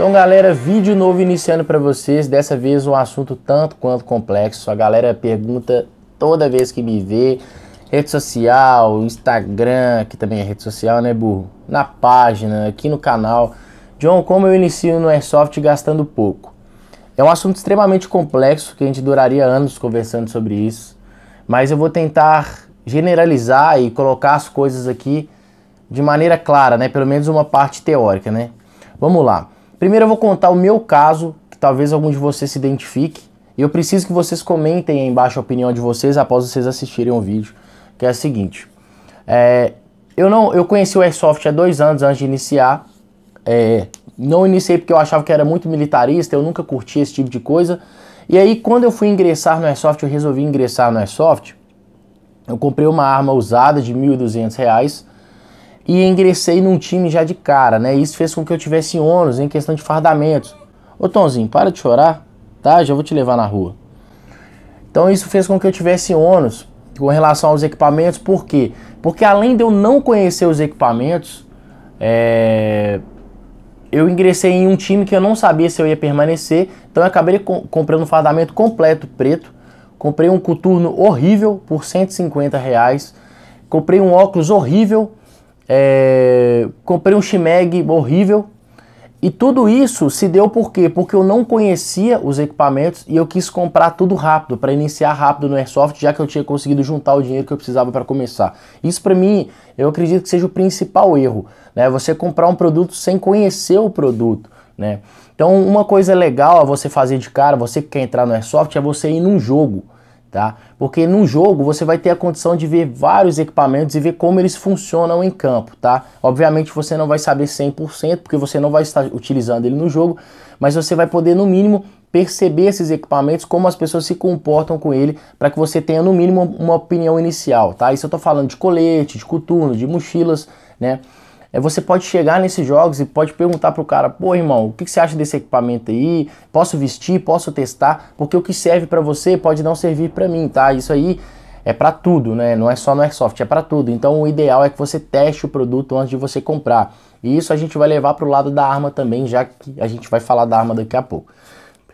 Então, galera, vídeo novo iniciando para vocês. Dessa vez um assunto tanto quanto complexo. A galera pergunta toda vez que me vê. Rede social, Instagram, que também é rede social, né, burro? Na página, aqui no canal. John, como eu inicio no Airsoft gastando pouco? É um assunto extremamente complexo que a gente duraria anos conversando sobre isso. Mas eu vou tentar generalizar e colocar as coisas aqui de maneira clara, né? Pelo menos uma parte teórica, né? Vamos lá. Primeiro eu vou contar o meu caso, que talvez algum de vocês se identifique. E eu preciso que vocês comentem aí embaixo a opinião de vocês após vocês assistirem o vídeo, que é o seguinte. É, eu não, eu conheci o Airsoft há dois anos antes de iniciar. É, não iniciei porque eu achava que era muito militarista, eu nunca curti esse tipo de coisa. E aí quando eu fui ingressar no Airsoft, eu resolvi ingressar no Airsoft. Eu comprei uma arma usada de R$ 1.200 e ingressei num time já de cara, né? Isso fez com que eu tivesse ônus em questão de fardamentos. Ô Tonzinho, para de chorar, tá? Já vou te levar na rua. Então isso fez com que eu tivesse ônus com relação aos equipamentos, por quê? Porque além de eu não conhecer os equipamentos, é... eu ingressei em um time que eu não sabia se eu ia permanecer, então eu acabei comprando um fardamento completo preto, comprei um coturno horrível por 150 reais, comprei um óculos horrível é, comprei um Shimeg horrível. E tudo isso se deu por quê? Porque eu não conhecia os equipamentos e eu quis comprar tudo rápido, para iniciar rápido no Airsoft, já que eu tinha conseguido juntar o dinheiro que eu precisava para começar. Isso para mim, eu acredito que seja o principal erro, né? Você comprar um produto sem conhecer o produto, né? Então, uma coisa legal a você fazer de cara, você que quer entrar no Airsoft, é você ir num jogo tá? Porque no jogo você vai ter a condição de ver vários equipamentos e ver como eles funcionam em campo, tá? Obviamente você não vai saber 100% porque você não vai estar utilizando ele no jogo, mas você vai poder no mínimo perceber esses equipamentos, como as pessoas se comportam com ele, para que você tenha no mínimo uma opinião inicial, tá? Isso eu tô falando de colete, de coturno, de mochilas, né? É, você pode chegar nesses jogos e pode perguntar pro cara, pô, irmão, o que, que você acha desse equipamento aí? Posso vestir? Posso testar? Porque o que serve para você pode não servir para mim, tá? Isso aí é para tudo, né? Não é só no airsoft, é para tudo. Então o ideal é que você teste o produto antes de você comprar. E isso a gente vai levar para o lado da arma também, já que a gente vai falar da arma daqui a pouco.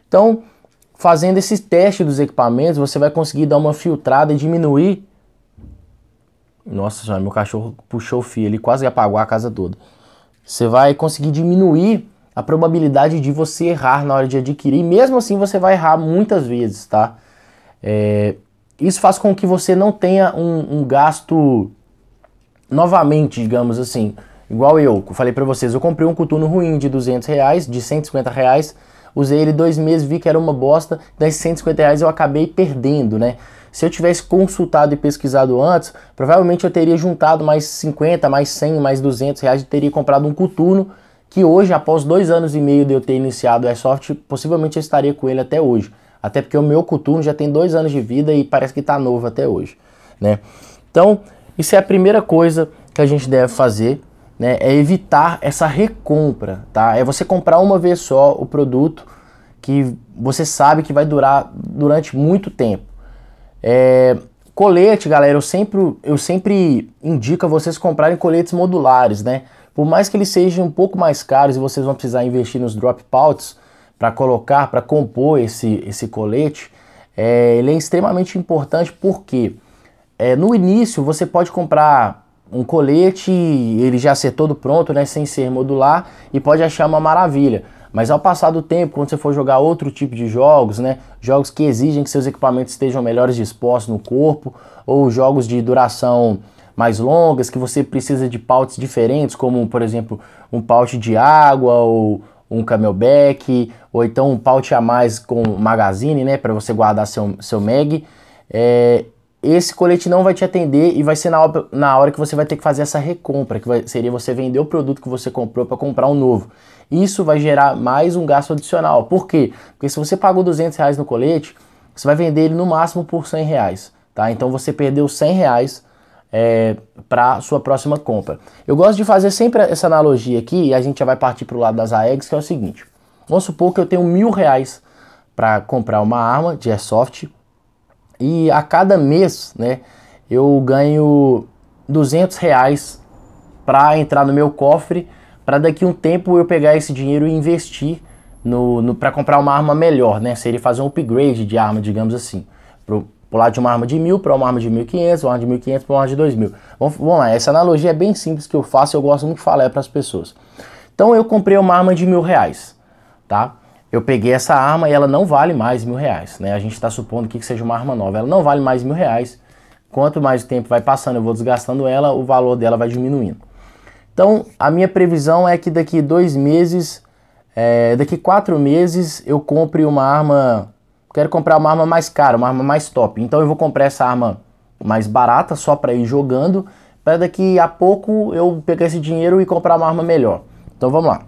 Então, fazendo esse teste dos equipamentos, você vai conseguir dar uma filtrada e diminuir nossa senhora, meu cachorro puxou o fio, ele quase apagou a casa toda. Você vai conseguir diminuir a probabilidade de você errar na hora de adquirir, mesmo assim você vai errar muitas vezes, tá? É, isso faz com que você não tenha um, um gasto novamente, digamos assim, igual eu, eu falei para vocês, eu comprei um coturno ruim de 200 reais, de 150 reais, usei ele dois meses, vi que era uma bosta, das 150 reais eu acabei perdendo, né? Se eu tivesse consultado e pesquisado antes, provavelmente eu teria juntado mais 50, mais 100, mais 200 reais e teria comprado um coturno que hoje, após dois anos e meio de eu ter iniciado o Airsoft, possivelmente eu estaria com ele até hoje. Até porque o meu coturno já tem dois anos de vida e parece que está novo até hoje, né? Então, isso é a primeira coisa que a gente deve fazer, né? É evitar essa recompra, tá? É você comprar uma vez só o produto que você sabe que vai durar durante muito tempo. É, colete, galera, eu sempre, eu sempre indico a vocês comprarem coletes modulares, né? Por mais que eles sejam um pouco mais caros e vocês vão precisar investir nos dropouts para colocar, para compor esse, esse colete, é, ele é extremamente importante porque é, no início você pode comprar um colete, ele já ser todo pronto, né, sem ser modular, e pode achar uma maravilha. Mas ao passar do tempo, quando você for jogar outro tipo de jogos, né, jogos que exigem que seus equipamentos estejam melhores dispostos no corpo, ou jogos de duração mais longas, que você precisa de pautes diferentes, como por exemplo um paute de água ou um camelback, ou então um paute a mais com magazine, né, para você guardar seu, seu mag. É, esse colete não vai te atender e vai ser na, hora, na hora que você vai ter que fazer essa recompra, que vai, seria você vender o produto que você comprou para comprar um novo. Isso vai gerar mais um gasto adicional. Por quê? Porque se você pagou 200 reais no colete, você vai vender ele no máximo por 100 reais, tá? Então você perdeu 100 reais é, para sua próxima compra. Eu gosto de fazer sempre essa analogia aqui e a gente já vai partir para o lado das AEGs, que é o seguinte. Vamos supor que eu tenho mil reais para comprar uma arma de airsoft e a cada mês, né, eu ganho 200 reais para entrar no meu cofre, para daqui um tempo eu pegar esse dinheiro e investir no, no para comprar uma arma melhor, né? Seria fazer um upgrade de arma, digamos assim, pro, pular de uma arma de mil para uma arma de 1.500, uma arma de 1.500 para uma de 2.000. Vamos, vamos lá, essa analogia é bem simples que eu faço, eu gosto muito de falar é para as pessoas. Então eu comprei uma arma de mil reais, tá? eu peguei essa arma e ela não vale mais mil reais. Né? A gente está supondo que seja uma arma nova. Ela não vale mais mil reais. Quanto mais o tempo vai passando, eu vou desgastando ela, o valor dela vai diminuindo. Então, a minha previsão é que daqui dois meses, é, daqui quatro meses, eu compre uma arma. Quero comprar uma arma mais cara, uma arma mais top. Então, eu vou comprar essa arma mais barata só para ir jogando, para daqui a pouco eu pegar esse dinheiro e comprar uma arma melhor. Então, vamos lá.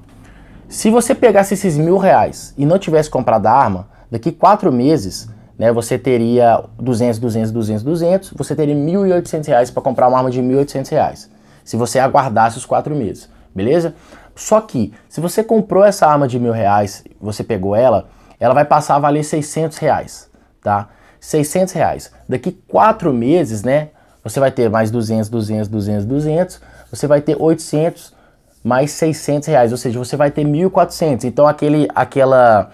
Se você pegasse esses mil reais e não tivesse comprado a arma, daqui quatro meses né, você teria 200, 200, 200, 200, você teria 1.800 reais para comprar uma arma de 1.800 reais, se você aguardasse os quatro meses, beleza? Só que, se você comprou essa arma de mil reais, você pegou ela, ela vai passar a valer 600 reais, tá? 600 reais. Daqui quatro meses, né, você vai ter mais 200, 200, 200, 200, você vai ter 800, mais 600 reais, ou seja, você vai ter 1.400. Então aquele, aquela,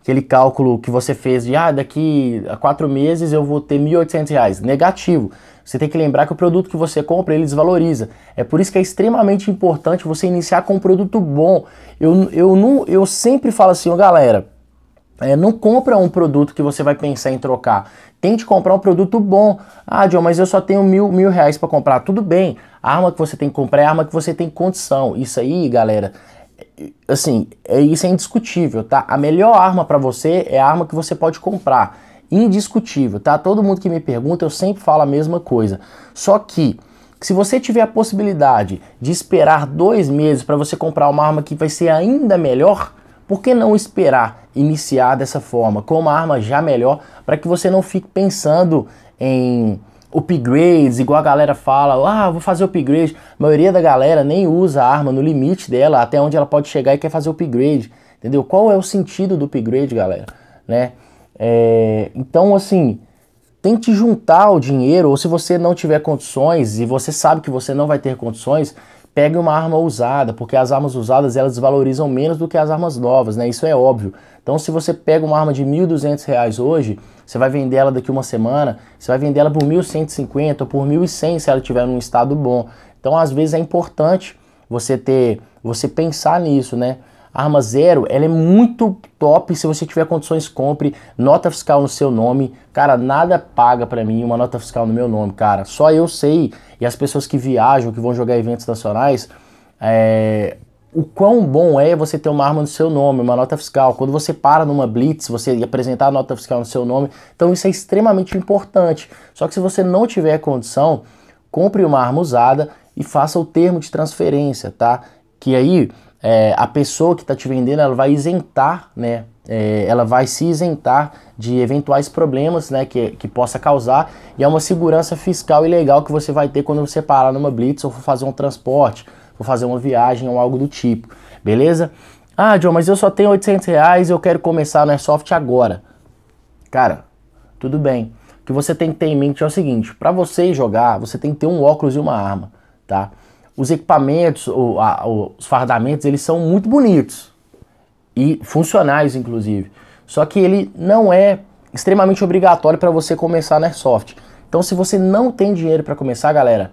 aquele cálculo que você fez de ah, daqui a quatro meses eu vou ter 1.800 reais, negativo. Você tem que lembrar que o produto que você compra ele desvaloriza. É por isso que é extremamente importante você iniciar com um produto bom. Eu, eu, não, eu sempre falo assim, oh, galera é, não compra um produto que você vai pensar em trocar. Tente comprar um produto bom. Ah, John, mas eu só tenho mil, mil reais para comprar. Tudo bem. A arma que você tem que comprar é a arma que você tem condição. Isso aí, galera, é, assim, é, isso é indiscutível, tá? A melhor arma para você é a arma que você pode comprar. Indiscutível, tá? Todo mundo que me pergunta, eu sempre falo a mesma coisa. Só que se você tiver a possibilidade de esperar dois meses para você comprar uma arma que vai ser ainda melhor, por que não esperar iniciar dessa forma, com uma arma já melhor, para que você não fique pensando em upgrades, igual a galera fala, ah, vou fazer upgrade. A maioria da galera nem usa a arma no limite dela, até onde ela pode chegar e quer fazer upgrade, entendeu? Qual é o sentido do upgrade, galera, né? É, então, assim, tente juntar o dinheiro, ou se você não tiver condições e você sabe que você não vai ter condições, pega uma arma usada, porque as armas usadas elas valorizam menos do que as armas novas, né? Isso é óbvio. Então, se você pega uma arma de R$ 1.200 hoje, você vai vender ela daqui uma semana, você vai vender ela por R$ 1.150 ou por R$ 1.100 se ela estiver num estado bom. Então, às vezes é importante você ter, você pensar nisso, né? Arma Zero, ela é muito top. Se você tiver condições, compre. Nota fiscal no seu nome. Cara, nada paga para mim uma nota fiscal no meu nome, cara. Só eu sei. E as pessoas que viajam, que vão jogar eventos nacionais, é, o quão bom é você ter uma arma no seu nome, uma nota fiscal. Quando você para numa blitz, você apresentar a nota fiscal no seu nome. Então isso é extremamente importante. Só que se você não tiver condição, compre uma arma usada e faça o termo de transferência, tá? Que aí é, a pessoa que está te vendendo ela vai isentar, né? É, ela vai se isentar de eventuais problemas né, que, que possa causar e é uma segurança fiscal e legal que você vai ter quando você parar numa blitz ou for fazer um transporte, for fazer uma viagem ou algo do tipo, beleza? Ah, John, mas eu só tenho 800 reais e eu quero começar no Airsoft agora. Cara, tudo bem. O que você tem que ter em mente é o seguinte, para você jogar, você tem que ter um óculos e uma arma, tá? os equipamentos, o, a, os fardamentos, eles são muito bonitos e funcionais, inclusive. Só que ele não é extremamente obrigatório para você começar na Airsoft. Então, se você não tem dinheiro para começar, galera,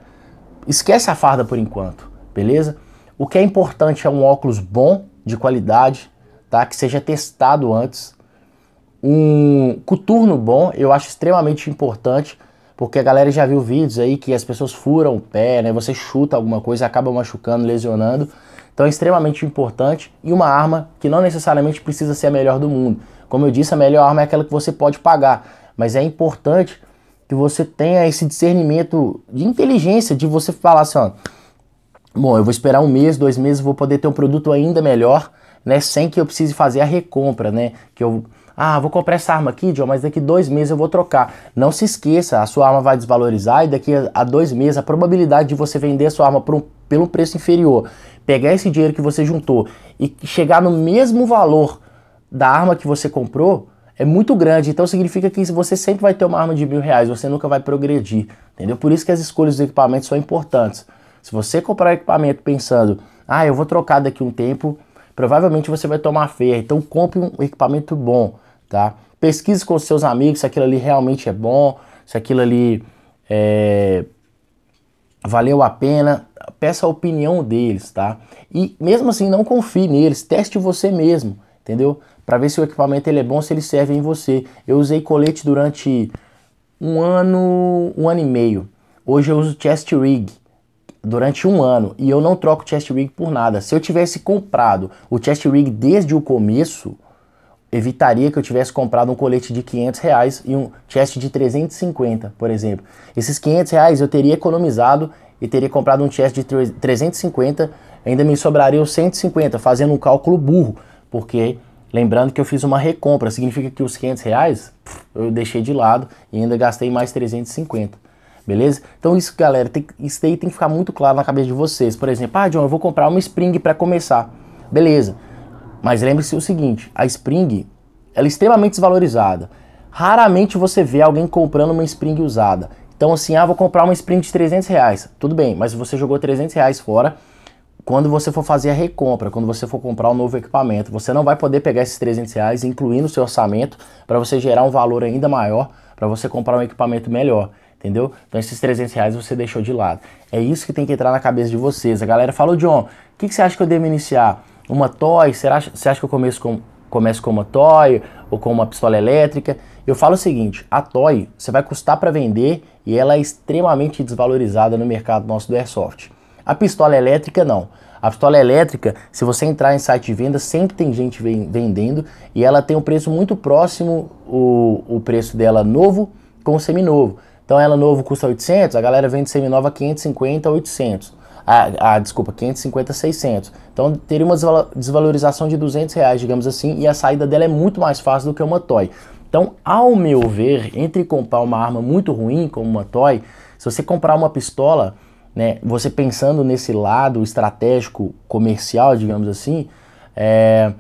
esquece a farda por enquanto, beleza? O que é importante é um óculos bom, de qualidade, tá? Que seja testado antes. Um coturno bom, eu acho extremamente importante. Porque a galera já viu vídeos aí que as pessoas furam o pé, né? Você chuta alguma coisa, acaba machucando, lesionando. Então é extremamente importante e uma arma que não necessariamente precisa ser a melhor do mundo. Como eu disse, a melhor arma é aquela que você pode pagar, mas é importante que você tenha esse discernimento de inteligência, de você falar assim, ó, bom, eu vou esperar um mês, dois meses, vou poder ter um produto ainda melhor, né, sem que eu precise fazer a recompra, né, que eu ah, vou comprar essa arma aqui, John, mas daqui dois meses eu vou trocar. Não se esqueça, a sua arma vai desvalorizar e daqui a dois meses a probabilidade de você vender a sua arma por um, pelo preço inferior, pegar esse dinheiro que você juntou e chegar no mesmo valor da arma que você comprou é muito grande. Então significa que você sempre vai ter uma arma de mil reais, você nunca vai progredir, entendeu? Por isso que as escolhas dos equipamentos são importantes. Se você comprar equipamento pensando, ah, eu vou trocar daqui um tempo, provavelmente você vai tomar feia. Então compre um equipamento bom tá? Pesquise com seus amigos se aquilo ali realmente é bom, se aquilo ali é, valeu a pena, peça a opinião deles, tá? E mesmo assim, não confie neles, teste você mesmo, entendeu? Para ver se o equipamento ele é bom, se ele serve em você. Eu usei colete durante um ano, um ano e meio. Hoje eu uso chest rig durante um ano e eu não troco chest rig por nada. Se eu tivesse comprado o chest rig desde o começo, evitaria que eu tivesse comprado um colete de 500 reais e um chest de 350, por exemplo. Esses 500 reais eu teria economizado e teria comprado um chest de 350, ainda me sobraria os 150, fazendo um cálculo burro, porque lembrando que eu fiz uma recompra, significa que os 500 reais eu deixei de lado e ainda gastei mais 350. Beleza? Então isso, galera, tem, isso daí tem que ficar muito claro na cabeça de vocês. Por exemplo, ah, John, eu vou comprar uma Spring para começar. Beleza. Mas lembre-se o seguinte, a Spring ela é extremamente desvalorizada. Raramente você vê alguém comprando uma Spring usada. Então assim, ah, vou comprar uma Spring de 300 reais. Tudo bem, mas você jogou 300 reais fora, quando você for fazer a recompra, quando você for comprar um novo equipamento, você não vai poder pegar esses 300 reais, incluindo o seu orçamento, para você gerar um valor ainda maior, para você comprar um equipamento melhor, entendeu? Então esses 300 reais você deixou de lado. É isso que tem que entrar na cabeça de vocês. A galera falou, John, o que, que você acha que eu devo iniciar? Uma toy, será, você acha que eu começo com, começo com uma toy ou com uma pistola elétrica? Eu falo o seguinte, a toy você vai custar para vender e ela é extremamente desvalorizada no mercado nosso do Airsoft. A pistola elétrica não. A pistola elétrica, se você entrar em site de venda, sempre tem gente vendendo e ela tem um preço muito próximo o, o preço dela novo com o seminovo. Então ela novo custa 800, a galera vende seminova 550 800 a, ah, ah, desculpa, 550, 600. Então teria uma desvalorização de 200 reais, digamos assim, e a saída dela é muito mais fácil do que uma toy. Então, ao meu ver, entre comprar uma arma muito ruim como uma toy, se você comprar uma pistola, né, você pensando nesse lado estratégico comercial, digamos assim, é,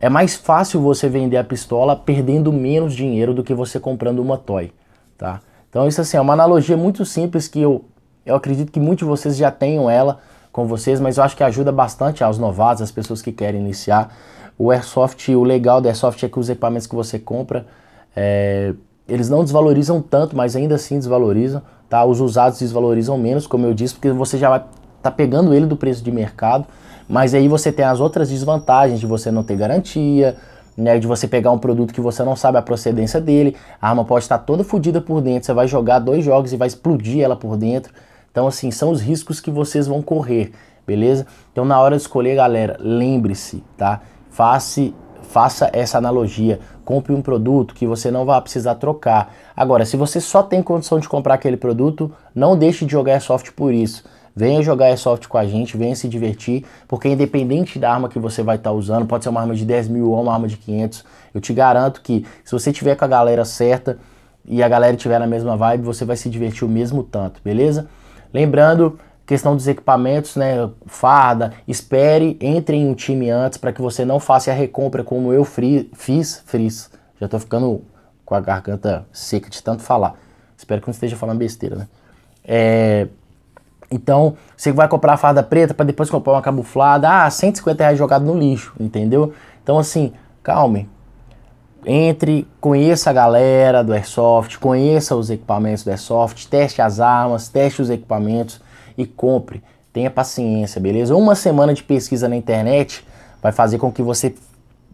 é mais fácil você vender a pistola perdendo menos dinheiro do que você comprando uma toy, tá? Então isso assim, é uma analogia muito simples que eu eu acredito que muitos de vocês já tenham ela com vocês, mas eu acho que ajuda bastante aos novatos, as pessoas que querem iniciar. O Airsoft, o legal do Airsoft é que os equipamentos que você compra, é, eles não desvalorizam tanto, mas ainda assim desvalorizam, tá? Os usados desvalorizam menos, como eu disse, porque você já vai tá pegando ele do preço de mercado, mas aí você tem as outras desvantagens de você não ter garantia, né, de você pegar um produto que você não sabe a procedência dele, a arma pode estar toda fodida por dentro, você vai jogar dois jogos e vai explodir ela por dentro. Então, assim, são os riscos que vocês vão correr, beleza? Então, na hora de escolher, galera, lembre-se, tá? Faça, faça essa analogia. Compre um produto que você não vai precisar trocar. Agora, se você só tem condição de comprar aquele produto, não deixe de jogar Airsoft por isso. Venha jogar Airsoft com a gente, venha se divertir, porque independente da arma que você vai estar tá usando, pode ser uma arma de 10 mil ou uma arma de 500, eu te garanto que se você tiver com a galera certa e a galera tiver na mesma vibe, você vai se divertir o mesmo tanto, beleza? Lembrando, questão dos equipamentos, né, farda, espere, entre em um time antes para que você não faça a recompra como eu fiz, fiz. Já tô ficando com a garganta seca de tanto falar. Espero que não esteja falando besteira, né? É, então, você vai comprar a farda preta para depois comprar uma camuflada, ah, 150 reais jogado no lixo, entendeu? Então, assim, calme, entre, conheça a galera do Airsoft, conheça os equipamentos do Airsoft, teste as armas, teste os equipamentos e compre. Tenha paciência, beleza? Uma semana de pesquisa na internet vai fazer com que você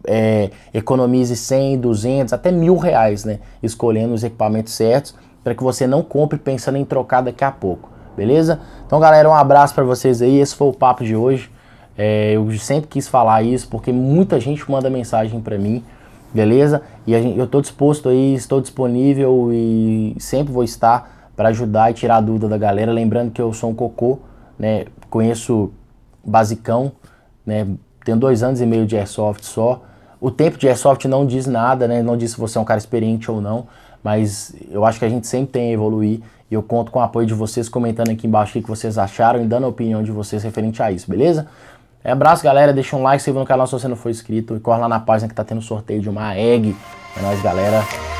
é, economize 100, 200, até mil reais, né? Escolhendo os equipamentos certos para que você não compre pensando em trocar daqui a pouco, beleza? Então, galera, um abraço para vocês aí. Esse foi o papo de hoje. É, eu sempre quis falar isso porque muita gente manda mensagem para mim beleza? E gente, eu estou disposto aí, estou disponível e sempre vou estar para ajudar e tirar a dúvida da galera. Lembrando que eu sou um cocô, né? Conheço basicão, né? Tenho dois anos e meio de airsoft só. O tempo de airsoft não diz nada, né? Não diz se você é um cara experiente ou não, mas eu acho que a gente sempre tem a evoluir e eu conto com o apoio de vocês comentando aqui embaixo o que vocês acharam e dando a opinião de vocês referente a isso, beleza? É abraço, galera. Deixa um like, se inscreva no canal se você não for inscrito. E corre lá na página que tá tendo sorteio de uma egg. É nóis, galera.